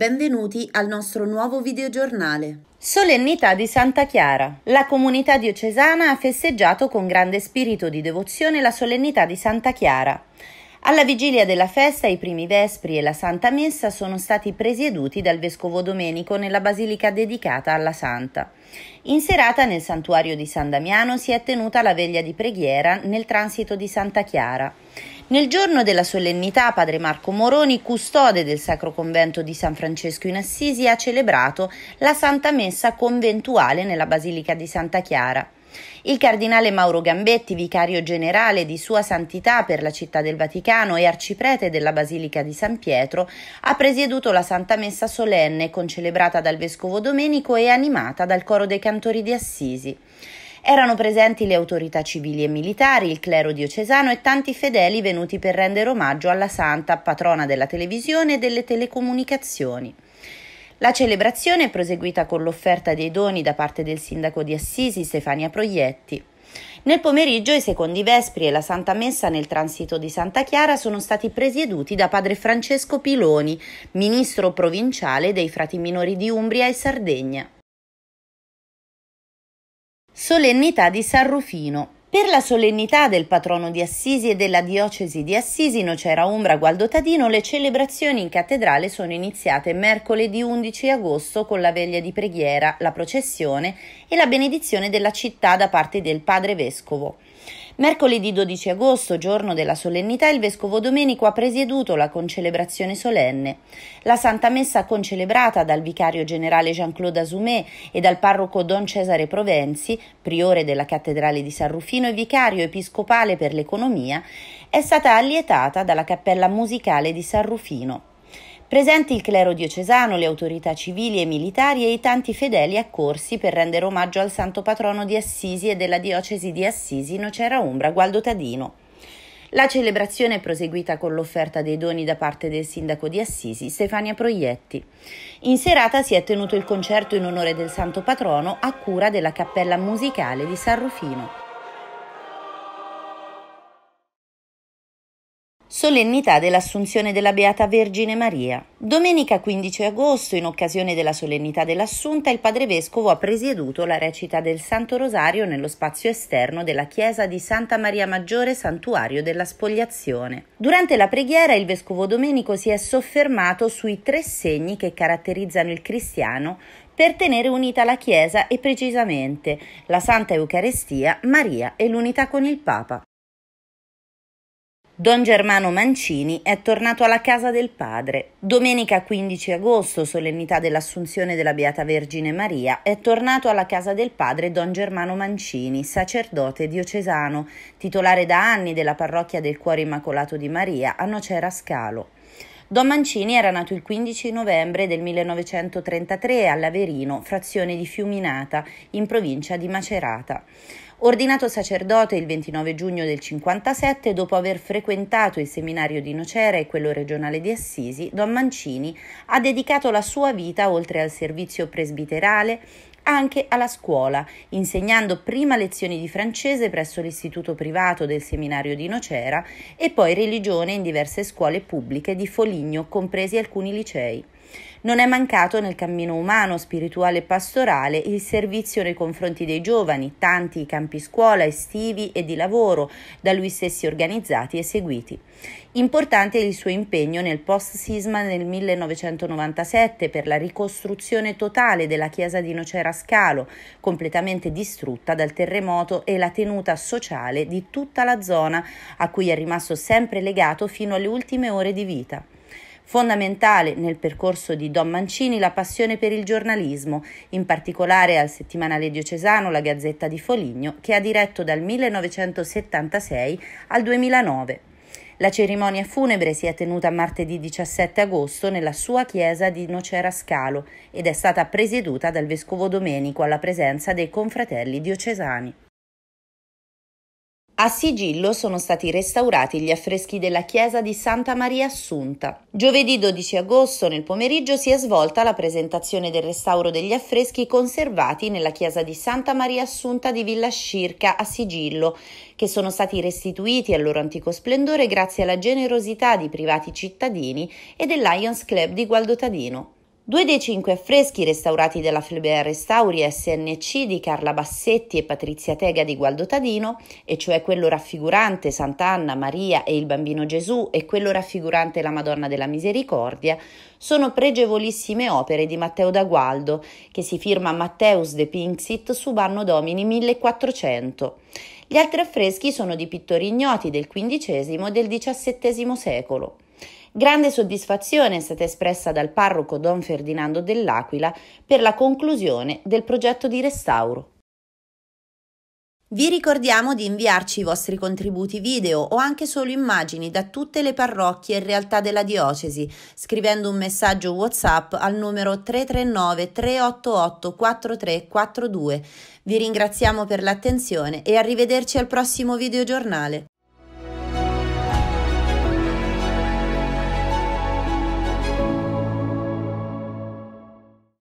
Benvenuti al nostro nuovo videogiornale. Solennità di Santa Chiara. La comunità diocesana ha festeggiato con grande spirito di devozione la solennità di Santa Chiara. Alla vigilia della festa i primi vespri e la Santa Messa sono stati presieduti dal Vescovo Domenico nella basilica dedicata alla Santa. In serata nel santuario di San Damiano si è tenuta la veglia di preghiera nel transito di Santa Chiara. Nel giorno della solennità padre Marco Moroni, custode del Sacro Convento di San Francesco in Assisi, ha celebrato la Santa Messa conventuale nella Basilica di Santa Chiara. Il cardinale Mauro Gambetti, vicario generale di Sua Santità per la Città del Vaticano e arciprete della Basilica di San Pietro, ha presieduto la Santa Messa solenne, concelebrata dal Vescovo Domenico e animata dal coro dei cantori di Assisi. Erano presenti le autorità civili e militari, il clero diocesano e tanti fedeli venuti per rendere omaggio alla santa, patrona della televisione e delle telecomunicazioni. La celebrazione è proseguita con l'offerta dei doni da parte del sindaco di Assisi Stefania Proietti. Nel pomeriggio i secondi vespri e la Santa Messa nel transito di Santa Chiara sono stati presieduti da padre Francesco Piloni, ministro provinciale dei frati minori di Umbria e Sardegna. Solennità di San Rufino. Per la solennità del patrono di Assisi e della diocesi di Assisi, Nocera Umbra Gualdo Tadino, le celebrazioni in cattedrale sono iniziate mercoledì 11 agosto con la veglia di preghiera, la processione e la benedizione della città da parte del padre vescovo. Mercoledì 12 agosto, giorno della solennità, il vescovo Domenico ha presieduto la concelebrazione solenne. La Santa Messa concelebrata dal vicario generale Jean-Claude Asumé e dal parroco Don Cesare Provenzi, priore della cattedrale di San Rufino e vicario episcopale per l'economia, è stata allietata dalla cappella musicale di San Rufino. Presenti il clero diocesano, le autorità civili e militari e i tanti fedeli accorsi per rendere omaggio al santo patrono di Assisi e della diocesi di Assisi Nocera Umbra Gualdo Tadino. La celebrazione è proseguita con l'offerta dei doni da parte del sindaco di Assisi, Stefania Proietti. In serata si è tenuto il concerto in onore del santo patrono a cura della cappella musicale di San Rufino. Solennità dell'Assunzione della Beata Vergine Maria. Domenica 15 agosto, in occasione della solennità dell'Assunta, il Padre Vescovo ha presieduto la recita del Santo Rosario nello spazio esterno della chiesa di Santa Maria Maggiore, santuario della Spogliazione. Durante la preghiera, il Vescovo Domenico si è soffermato sui tre segni che caratterizzano il cristiano per tenere unita la Chiesa e precisamente la Santa Eucarestia, Maria e l'unità con il Papa. Don Germano Mancini è tornato alla casa del padre. Domenica 15 agosto, solennità dell'Assunzione della Beata Vergine Maria, è tornato alla casa del padre Don Germano Mancini, sacerdote diocesano, titolare da anni della parrocchia del Cuore Immacolato di Maria a Nocera Scalo. Don Mancini era nato il 15 novembre del 1933 all'Averino, frazione di Fiuminata, in provincia di Macerata. Ordinato sacerdote il 29 giugno del 57, dopo aver frequentato il seminario di Nocera e quello regionale di Assisi, Don Mancini ha dedicato la sua vita, oltre al servizio presbiterale, anche alla scuola, insegnando prima lezioni di francese presso l'istituto privato del seminario di Nocera e poi religione in diverse scuole pubbliche di Foligno, compresi alcuni licei. Non è mancato nel cammino umano, spirituale e pastorale il servizio nei confronti dei giovani, tanti i campi scuola, estivi e di lavoro, da lui stessi organizzati e seguiti. Importante è il suo impegno nel post-sisma nel 1997 per la ricostruzione totale della chiesa di Nocera Scalo, completamente distrutta dal terremoto e la tenuta sociale di tutta la zona a cui è rimasto sempre legato fino alle ultime ore di vita. Fondamentale nel percorso di Don Mancini la passione per il giornalismo, in particolare al settimanale diocesano La Gazzetta di Foligno, che ha diretto dal 1976 al 2009. La cerimonia funebre si è tenuta martedì 17 agosto nella sua chiesa di Nocera Scalo ed è stata presieduta dal vescovo Domenico alla presenza dei confratelli diocesani. A Sigillo sono stati restaurati gli affreschi della chiesa di Santa Maria Assunta. Giovedì 12 agosto nel pomeriggio si è svolta la presentazione del restauro degli affreschi conservati nella chiesa di Santa Maria Assunta di Villa Scirca a Sigillo, che sono stati restituiti al loro antico splendore grazie alla generosità di privati cittadini e del Lions Club di Gualdo Tadino. Due dei cinque affreschi restaurati della Flebea Restauri SNC di Carla Bassetti e Patrizia Tega di Gualdo Tadino, e cioè quello raffigurante Sant'Anna, Maria e il Bambino Gesù e quello raffigurante la Madonna della Misericordia, sono pregevolissime opere di Matteo da Gualdo, che si firma Matteus de Pinxit sub anno domini 1400. Gli altri affreschi sono di pittori ignoti del XV e del XVII secolo. Grande soddisfazione è stata espressa dal parroco Don Ferdinando dell'Aquila per la conclusione del progetto di restauro. Vi ricordiamo di inviarci i vostri contributi video o anche solo immagini da tutte le parrocchie e realtà della diocesi scrivendo un messaggio WhatsApp al numero 339 388 4342. Vi ringraziamo per l'attenzione e arrivederci al prossimo videogiornale.